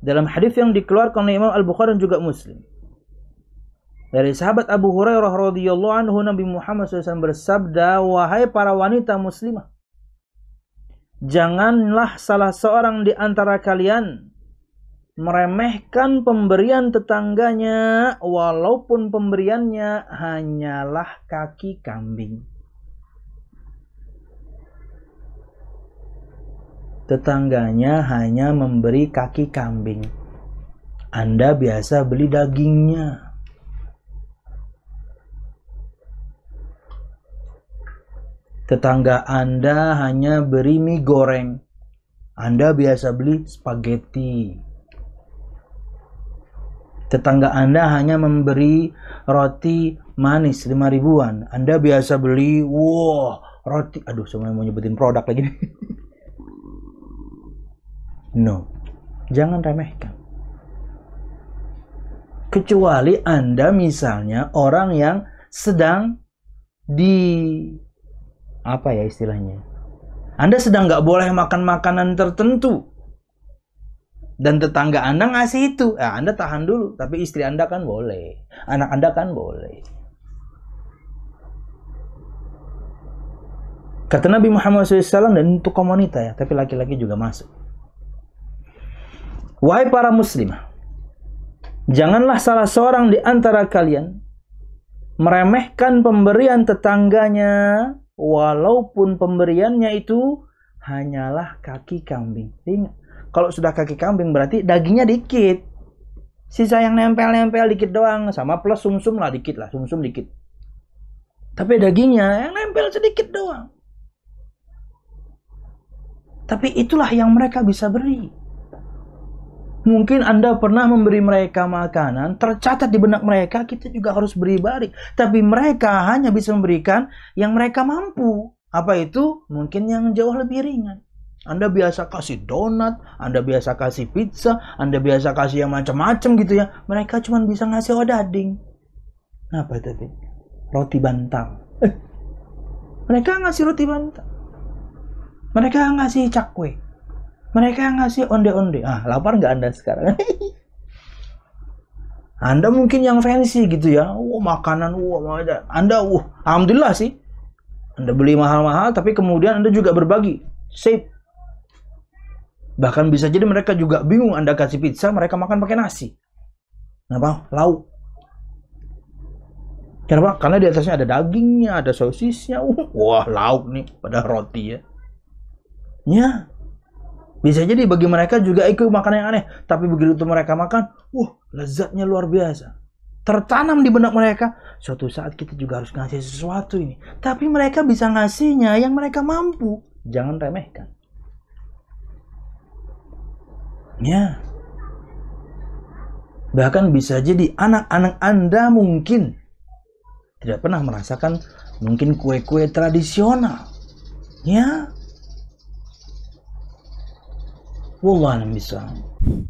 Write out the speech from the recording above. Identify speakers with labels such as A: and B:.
A: dalam hadis yang dikeluarkan oleh Imam Al-Bukhari dan juga Muslim. Dari sahabat Abu Hurairah radhiyallahu anhu Nabi Muhammad SAW bersabda, "Wahai para wanita muslimah, janganlah salah seorang di antara kalian meremehkan pemberian tetangganya walaupun pemberiannya hanyalah kaki kambing." tetangganya hanya memberi kaki kambing. Anda biasa beli dagingnya. Tetangga Anda hanya beri mie goreng. Anda biasa beli spaghetti. Tetangga Anda hanya memberi roti manis 5 ribuan. Anda biasa beli, wow, roti. Aduh, semuanya mau nyebutin produk lagi nih. No, jangan remehkan. Kecuali Anda misalnya orang yang sedang di apa ya istilahnya? Anda sedang nggak boleh makan makanan tertentu dan tetangga Anda ngasih itu, ya Anda tahan dulu, tapi istri Anda kan boleh, anak Anda kan boleh. Kata Nabi Muhammad SAW dan untuk komunitas ya, tapi laki-laki juga masuk. Wahai para muslimah, janganlah salah seorang di antara kalian meremehkan pemberian tetangganya walaupun pemberiannya itu hanyalah kaki kambing. Ingat, kalau sudah kaki kambing berarti dagingnya dikit. Sisa yang nempel-nempel dikit doang sama plus sumsum -sum lah dikit lah, sumsum -sum dikit. Tapi dagingnya yang nempel sedikit doang. Tapi itulah yang mereka bisa beri. Mungkin Anda pernah memberi mereka makanan, tercatat di benak mereka kita juga harus beri balik. Tapi mereka hanya bisa memberikan yang mereka mampu. Apa itu? Mungkin yang jauh lebih ringan. Anda biasa kasih donat, Anda biasa kasih pizza, Anda biasa kasih yang macam-macam gitu ya. Mereka cuma bisa ngasih odading. Apa itu? Bin? Roti bantang. Eh, mereka ngasih roti bantang. Mereka ngasih cakwe mereka ngasih onde-onde. Ah, lapar nggak Anda sekarang? anda mungkin yang fancy gitu ya. Wah, makanan, wah, Anda, wah, alhamdulillah sih. Anda beli mahal-mahal, tapi kemudian Anda juga berbagi. Save. Bahkan bisa jadi mereka juga bingung Anda kasih pizza, mereka makan pakai nasi. Kenapa? Lauk. Kenapa? Karena di atasnya ada dagingnya, ada sosisnya. Wah, lauk nih, pada roti ya. Ya, bisa jadi bagi mereka juga ikut makan yang aneh, tapi begitu mereka makan, wah lezatnya luar biasa. Tertanam di benak mereka, suatu saat kita juga harus ngasih sesuatu ini. Tapi mereka bisa ngasihnya yang mereka mampu. Jangan remehkan. Ya. Bahkan bisa jadi anak-anak Anda mungkin tidak pernah merasakan mungkin kue-kue tradisional. Ya, Olá, missão.